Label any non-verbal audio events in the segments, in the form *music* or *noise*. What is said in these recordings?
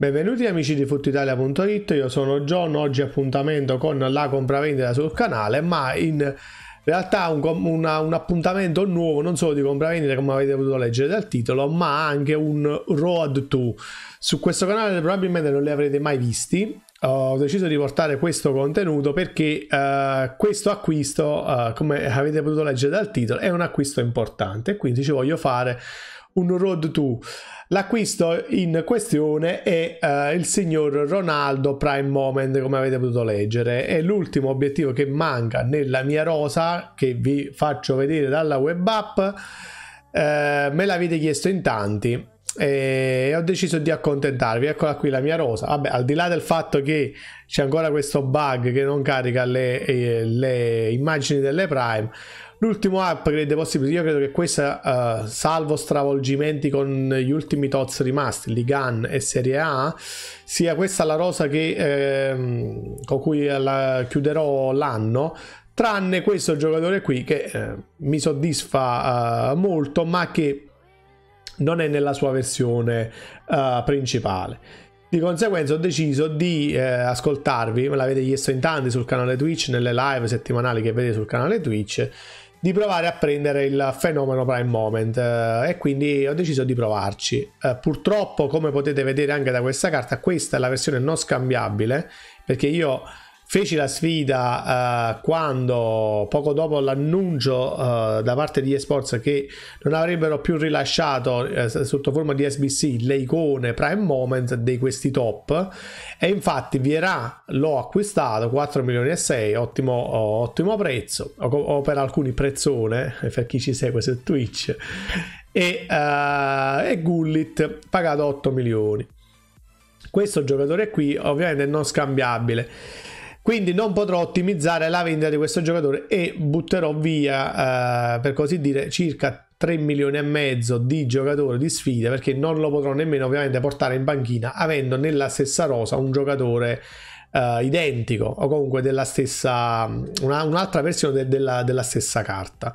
Benvenuti amici di fruttitalia.it, io sono John, oggi appuntamento con la compravendita sul canale, ma in realtà un, una, un appuntamento nuovo non solo di compravendita come avete potuto leggere dal titolo, ma anche un road to. Su questo canale probabilmente non li avrete mai visti, ho deciso di portare questo contenuto perché uh, questo acquisto, uh, come avete potuto leggere dal titolo, è un acquisto importante, quindi ci voglio fare un road to. L'acquisto in questione è uh, il signor Ronaldo Prime Moment, come avete potuto leggere. È l'ultimo obiettivo che manca nella mia rosa, che vi faccio vedere dalla web app. Uh, me l'avete chiesto in tanti e ho deciso di accontentarvi. Eccola qui la mia rosa. Vabbè, al di là del fatto che c'è ancora questo bug che non carica le, eh, le immagini delle Prime. L'ultimo upgrade possibile, io credo che questa, uh, salvo stravolgimenti con gli ultimi tots rimasti, Ligan e Serie A, sia questa la rosa che, ehm, con cui la chiuderò l'anno, tranne questo giocatore qui che eh, mi soddisfa uh, molto, ma che non è nella sua versione uh, principale. Di conseguenza ho deciso di eh, ascoltarvi, me l'avete chiesto in tanti sul canale Twitch, nelle live settimanali che vedete sul canale Twitch, di provare a prendere il fenomeno Prime Moment eh, e quindi ho deciso di provarci. Eh, purtroppo, come potete vedere anche da questa carta, questa è la versione non scambiabile, perché io feci la sfida eh, quando poco dopo l'annuncio eh, da parte di esports che non avrebbero più rilasciato eh, sotto forma di SBC le icone prime moment di questi top e infatti Viera l'ho acquistato 4 milioni e 6 ottimo, oh, ottimo prezzo o, o per alcuni prezzone eh, per chi ci segue su Twitch e, uh, e Gullit pagato 8 milioni questo giocatore qui ovviamente non scambiabile quindi non potrò ottimizzare la vendita di questo giocatore e butterò via eh, per così dire circa 3 milioni e mezzo di giocatore di sfida perché non lo potrò nemmeno ovviamente portare in banchina avendo nella stessa rosa un giocatore Uh, identico o comunque della stessa una, un'altra versione de, della, della, stessa carta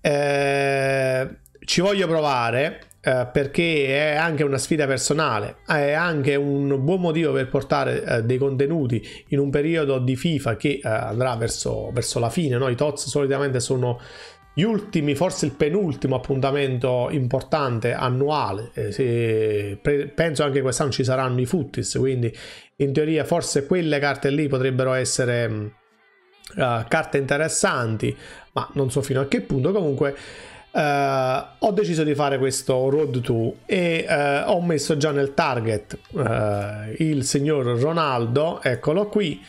eh, ci voglio provare eh, perché è anche una sfida personale, è anche un buon motivo per portare eh, dei contenuti in un periodo di FIFA che eh, andrà verso, verso, la fine. No? I TOTS solitamente sono gli ultimi, forse il penultimo appuntamento importante annuale. Eh, se, pre, penso anche quest'anno ci saranno i Futtis, quindi in teoria forse quelle carte lì potrebbero essere... Mh, mm, eh, Uh, carte interessanti, ma non so fino a che punto. Comunque, Uh, ho deciso di fare questo Road to e uh, ho messo già nel target uh, il signor Ronaldo, eccolo qui.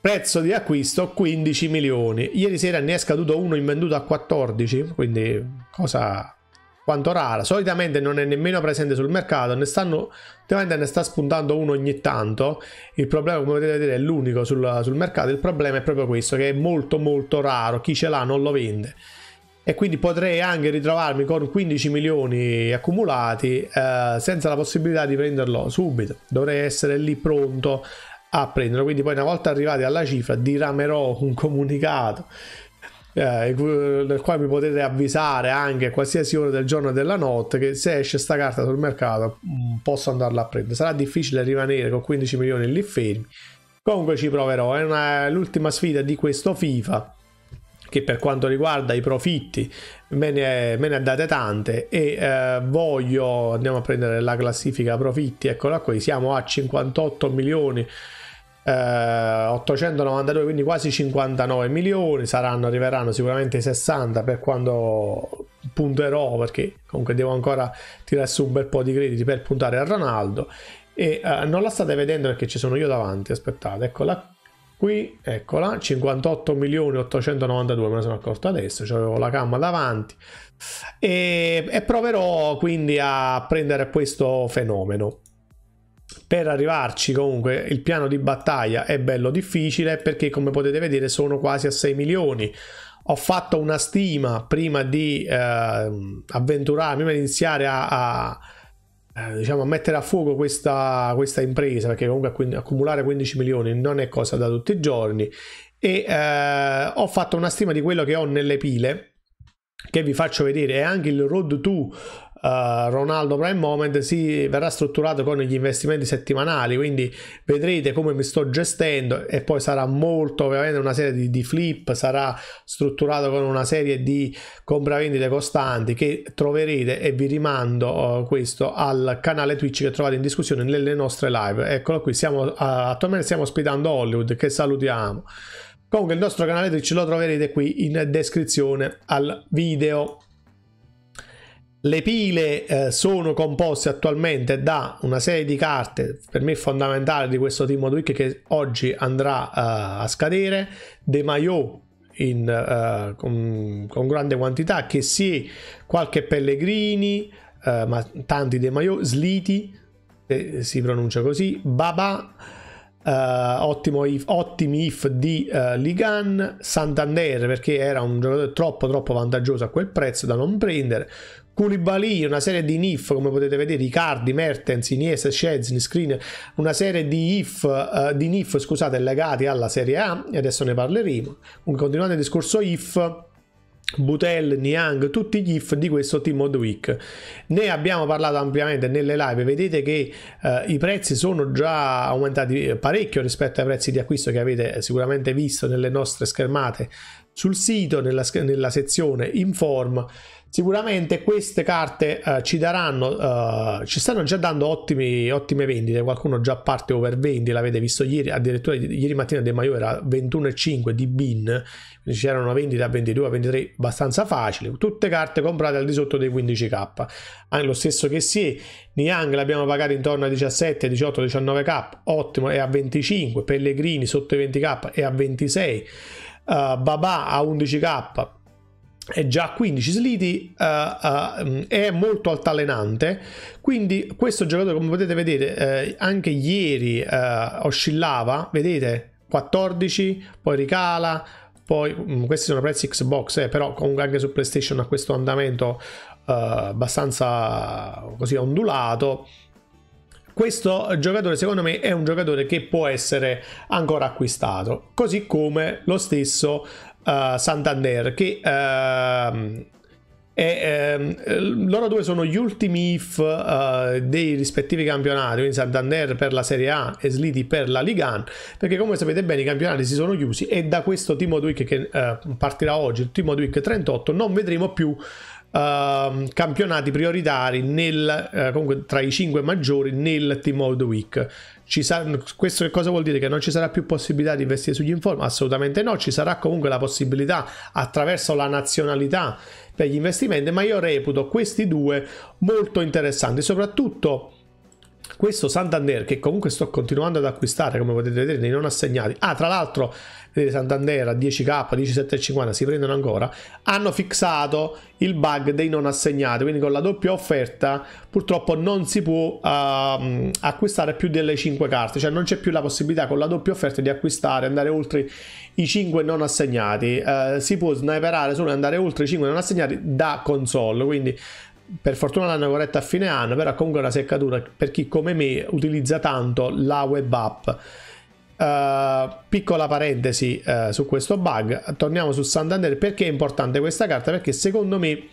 Prezzo di acquisto 15 milioni. Ieri sera ne è scaduto uno in venduta a 14, quindi cosa quanto rara. Solitamente non è nemmeno presente sul mercato, ne stanno ultimamente ne sta spuntando uno ogni tanto. Il problema, come potete vedere, è l'unico sul, sul mercato. Il problema è proprio questo che è molto molto raro, chi ce l'ha non lo vende e quindi potrei anche ritrovarmi con 15 milioni accumulati eh, senza la possibilità di prenderlo subito dovrei essere lì pronto a prenderlo quindi poi una volta arrivati alla cifra diramerò un comunicato eh, nel quale mi potete avvisare anche a qualsiasi ora del giorno e della notte che se esce sta carta sul mercato mm, posso andarla a prendere sarà difficile rimanere con 15 milioni lì fermi comunque ci proverò è una, l'ultima sfida di questo FIFA che per quanto riguarda i profitti me ne, me ne date tante e eh, voglio andiamo a prendere la classifica profitti eccola qui siamo a 58 milioni eh, 892 quindi quasi 59 milioni saranno arriveranno sicuramente i 60 per quando punterò perché comunque devo ancora tirare su un bel po' di crediti per puntare a Ronaldo e eh, non la state vedendo perché ci sono io davanti aspettate eccola qui qui, eccola, 58 milioni 892, me ne sono accorto adesso, avevo la camma davanti e, e proverò quindi a prendere questo fenomeno. Per arrivarci comunque il piano di battaglia è bello difficile perché come potete vedere sono quasi a 6 milioni ho fatto una stima prima di eh, avventurarmi, prima di iniziare a, a eh, diciamo, mettere a fuoco questa, questa impresa, perché comunque accumulare 15 milioni non è cosa da tutti i giorni. E eh, ho fatto una stima di quello che ho nelle pile, che vi faccio vedere, è anche il road to uh, Ronaldo Prime Moment si verrà strutturato con gli investimenti settimanali, quindi vedrete come mi sto gestendo e poi sarà molto ovviamente una serie di, di flip, sarà strutturato con una serie di compravendite costanti che troverete e vi rimando uh, questo al canale Twitch che trovate in discussione nelle nostre live. Eccolo qui, siamo, uh, attualmente stiamo ospitando Hollywood che salutiamo. Comunque il nostro canale Twitch lo troverete qui in descrizione al video. Le pile eh, sono composte attualmente da una serie di carte, per me fondamentali di questo Team Week che oggi andrà uh, a scadere, De Maio in, uh, con, con, grande quantità, che si qualche Pellegrini, uh, ma tanti De Maio, Sliti, eh, si pronuncia così, Baba eh, ottimo if, ottimi if di uh, Ligan, Santander perché era un giocatore troppo troppo vantaggioso a quel prezzo da non prendere, Koulibaly, una serie di if come potete vedere, Riccardi, Mertens, Iniesta, Szczesny, Screen, una serie di, if, uh, di NIF scusate, legati alla Serie A e adesso ne parleremo. Continuando il discorso IF Butel, Niang, tutti gli if di questo team of the week. Ne abbiamo parlato ampiamente nelle live, vedete che eh, i prezzi sono già aumentati eh, parecchio rispetto ai prezzi di acquisto che avete eh, sicuramente visto nelle nostre schermate sul sito nella, nella sezione inform sicuramente queste carte eh, ci daranno eh, ci stanno già dando ottimi, ottime vendite qualcuno già parte over 20 l'avete visto ieri addirittura ieri mattina De Maio era 21,5 di bin quindi c'era una vendita a 22 a 23 abbastanza facile tutte carte comprate al di sotto dei 15k anche lo stesso che si è Niang l'abbiamo pagato intorno a 17 18 19k ottimo è a 25 Pellegrini sotto i 20k è a 26 uh, Babà a 11k è già a 15 sliti uh, uh, è molto altalenante quindi questo giocatore come potete vedere anche ieri oscillava vedete 14 poi ricala poi mh, mm, questi sono prezzi Xbox eh, però comunque anche su PlayStation ha questo andamento abbastanza così ondulato questo giocatore secondo me è un giocatore che può essere ancora acquistato, così come lo stesso uh, Santander che... Uh, ehm, e, ehm, loro due sono gli ultimi if uh, dei rispettivi campionati, quindi Santander per la Serie A e Sliti per la Ligan, perché come sapete bene i campionati si sono chiusi e da questo Team Week che uh, partirà oggi, il Team Week 38, non vedremo più uh, campionati prioritari nel, uh, comunque tra i 5 maggiori nel Team of the Week. Saranno, questo che cosa vuol dire? Che non ci sarà più possibilità di investire sugli inform? Assolutamente no, ci sarà comunque la possibilità attraverso la nazionalità per gli investimenti, ma io reputo questi due molto interessanti, soprattutto questo Santander che comunque sto continuando ad acquistare come potete vedere nei non assegnati ah tra l'altro vedete Santander a 10k 17,50 si prendono ancora hanno fissato il bug dei non assegnati quindi con la doppia offerta purtroppo non si può uh, acquistare più delle 5 carte cioè non c'è più la possibilità con la doppia offerta di acquistare andare oltre i 5 non assegnati uh, si può sniperare solo andare oltre i 5 non assegnati da console quindi per fortuna l'hanno corretta a fine anno, però comunque è una seccatura per chi come me utilizza tanto la web app. Uh, piccola parentesi uh, su questo bug, torniamo su Santander perché è importante questa carta? Perché secondo me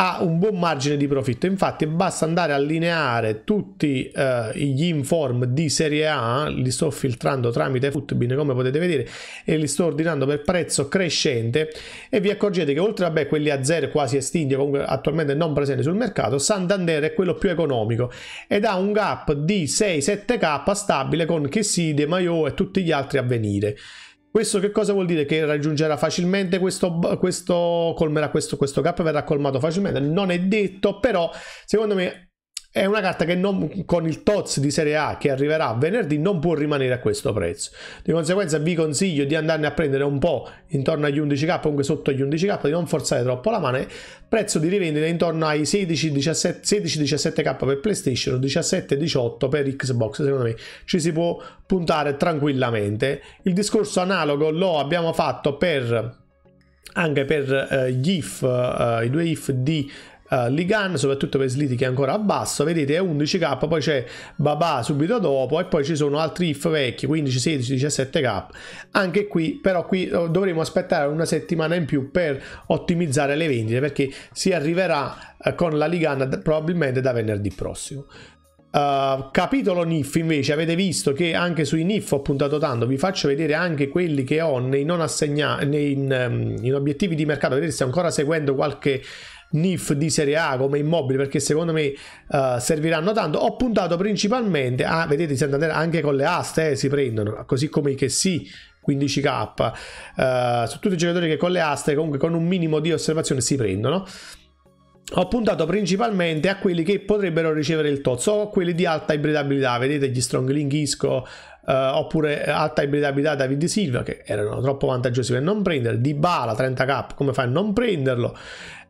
ha un buon margine di profitto. Infatti, basta andare a allineare tutti eh, gli inform di serie A. Li sto filtrando tramite Footbin, come potete vedere, e li sto ordinando per prezzo crescente. E vi accorgete che, oltre a beh, quelli a zero quasi estinti, comunque attualmente non presenti sul mercato, Santander è quello più economico ed ha un gap di 6-7k stabile con Cheside, Maio e tutti gli altri a venire. Questo che cosa vuol dire? Che raggiungerà facilmente questo, questo, colmerà questo, questo gap verrà colmato facilmente? Non è detto, però secondo me è una carta che non, con il TOZ di Serie A che arriverà venerdì non può rimanere a questo prezzo. Di conseguenza vi consiglio di andarne a prendere un po' intorno agli 11k, comunque sotto gli 11k, di non forzare troppo la mano. Prezzo di rivendita intorno ai 16-17k per PlayStation 17-18 per Xbox. Secondo me ci si può puntare tranquillamente. Il discorso analogo lo abbiamo fatto per anche per eh, gli if, eh, i due if di uh, Ligan, soprattutto per Sliti che è ancora a basso, vedete è 11k, poi c'è Baba subito dopo e poi ci sono altri if vecchi, 15, 16, 17k. Anche qui, però qui oh, dovremo aspettare una settimana in più per ottimizzare le vendite perché si arriverà uh, con la Ligan probabilmente da venerdì prossimo. Uh, capitolo NIF invece avete visto che anche sui NIF ho puntato tanto, vi faccio vedere anche quelli che ho nei non assegnati, in, ehm, in obiettivi di mercato, vedete sto ancora seguendo qualche NIF di serie A come immobile perché secondo me uh, serviranno tanto. Ho puntato principalmente a, vedete Santander anche con le aste eh, si prendono, così come che sì 15k, uh, eh, su tutti i giocatori che con le aste comunque con un minimo di osservazione si prendono ho puntato principalmente a quelli che potrebbero ricevere il tozzo o quelli di alta ibridabilità, vedete gli Stronglink Isco eh, oppure eh, alta ibridabilità David Silva che erano troppo vantaggiosi per non prendere, Di Bala 30k come fai a non prenderlo,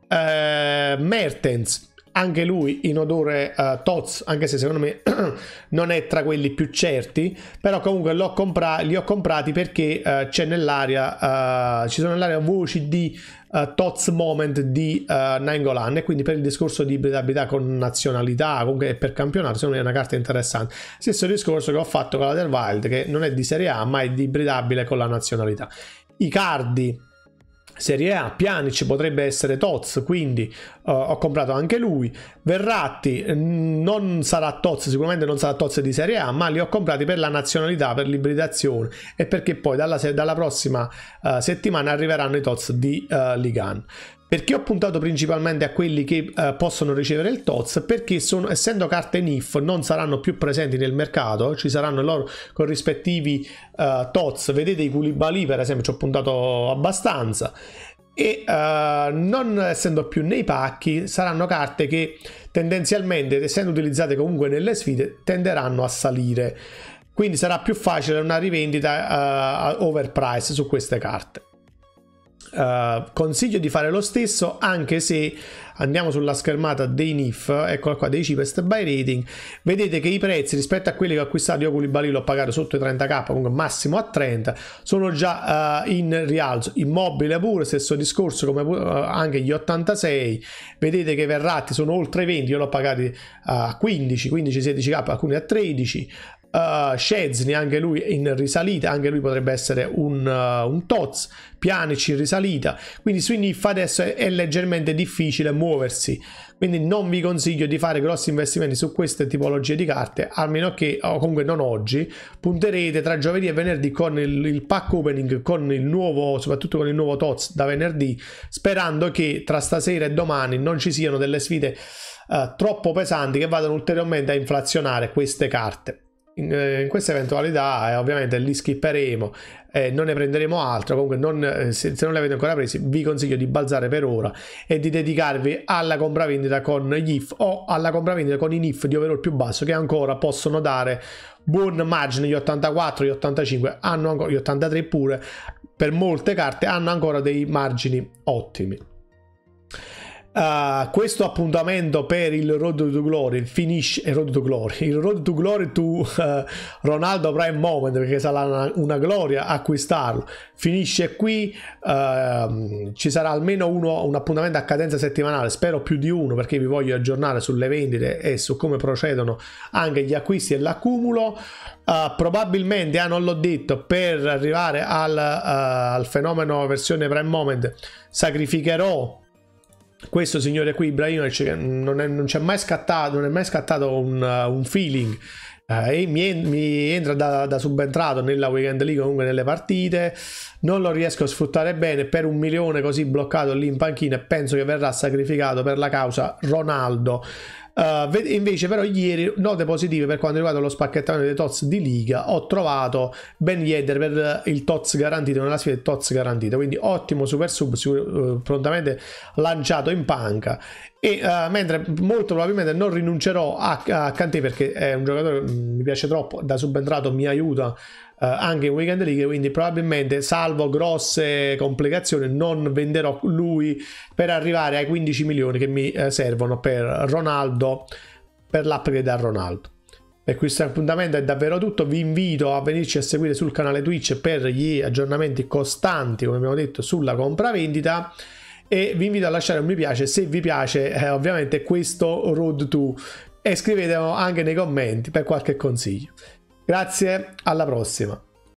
eh, Mertens anche lui in odore uh, Toz, anche se secondo me *clears throat* non è tra quelli più certi, però comunque compra- li ho comprati perché uh, c'è nell'aria, uh, ci sono nell'aria voci di uh, Tots Moment di uh, Nangolan e quindi per il discorso di ibridabilità con nazionalità comunque per campionato secondo me è una carta interessante stesso discorso che ho fatto con la del Wild che non è di Serie A ma è di ibridabile con la nazionalità i cardi Serie A, Pjanic potrebbe essere Toz, quindi uh, ho comprato anche lui. Verratti mm, non sarà Toz, sicuramente non sarà Toz di Serie A, ma li ho comprati per la nazionalità, per l'ibridazione e perché poi dalla, dalla prossima uh, settimana arriveranno i Toz di uh, Ligan. Perché ho puntato principalmente a quelli che eh, possono ricevere il TOTS? Perché sono, essendo carte NIF non saranno più presenti nel mercato, ci saranno i loro corrispettivi eh, TOTS. Vedete i Culibali per esempio, ci ho puntato abbastanza. E eh, non essendo più nei pacchi, saranno carte che tendenzialmente, essendo utilizzate comunque nelle sfide, tenderanno a salire. Quindi sarà più facile una rivendita uh, eh, overpriced su queste carte. Eh, consiglio di fare lo stesso anche se andiamo sulla schermata dei NIF, eccola qua, dei cheapest by rating, vedete che i prezzi rispetto a quelli che ho acquistato io Koulibaly l'ho pagato sotto i 30k, comunque massimo a 30, sono già uh, in rialzo, immobile pure, stesso discorso come uh, anche gli 86, vedete che Verratti sono oltre i 20, io l'ho pagato a 15, 15, 16k, alcuni a 13, Uh, eh, Scezni, anche lui in risalita, anche lui potrebbe essere un, uh, un Toz, Pianici in risalita, quindi su Niffa adesso è, è, leggermente difficile muoversi, quindi non vi consiglio di fare grossi investimenti su queste tipologie di carte, a meno che, o comunque non oggi, punterete tra giovedì e venerdì con il, il pack opening, con il nuovo, soprattutto con il nuovo Toz da venerdì, sperando che tra stasera e domani non ci siano delle sfide uh, troppo pesanti che vadano ulteriormente a inflazionare queste carte in, eh, in questa eventualità eh, ovviamente li skipperemo eh, non ne prenderemo altro comunque non, eh, se, se, non li avete ancora presi vi consiglio di balzare per ora e di dedicarvi alla compravendita con gli IF o alla compravendita con i NIF di overall più basso che ancora possono dare buon margine gli 84 gli 85 hanno ancora gli 83 pure per molte carte hanno ancora dei margini ottimi uh, questo appuntamento per il Road to Glory, il finish eh, è Road to Glory, il Road to Glory to uh, Ronaldo Prime Moment, perché sarà una, una gloria acquistarlo, finisce qui, uh, ci sarà almeno uno, un appuntamento a cadenza settimanale, spero più di uno perché vi voglio aggiornare sulle vendite e su come procedono anche gli acquisti e l'accumulo. Uh, probabilmente, ah, non l'ho detto, per arrivare al, uh, al fenomeno versione prime moment sacrificherò questo signore qui, Ibrahimovic, non, è, non c'è mai scattato, non è mai scattato un, uh, un feeling. Eh, e mi, mi entra da, da, subentrato nella weekend league comunque nelle partite non lo riesco a sfruttare bene per un milione così bloccato lì in panchina penso che verrà sacrificato per la causa Ronaldo Uh, invece però ieri note positive per quanto riguarda lo spacchettamento dei TOTS di Liga, ho trovato Ben Yedder per il TOTS garantito nella sfida TOTS garantita, quindi ottimo super sub sicur- uh, eh, prontamente lanciato in panca e uh, mentre molto probabilmente non rinuncerò a, a Kanté perché è un giocatore che mm, mi piace troppo, da subentrato mi aiuta eh, anche in Weekend League, quindi probabilmente salvo grosse complicazioni non venderò lui per arrivare ai 15 milioni che mi eh, servono per Ronaldo, per l'upgrade a Ronaldo. Per questo appuntamento è davvero tutto, vi invito a venirci a seguire sul canale Twitch per gli aggiornamenti costanti, come abbiamo detto, sulla compravendita e vi invito a lasciare un mi piace se vi piace eh, ovviamente questo Road to e scrivetelo anche nei commenti per qualche consiglio. Grazie, alla prossima.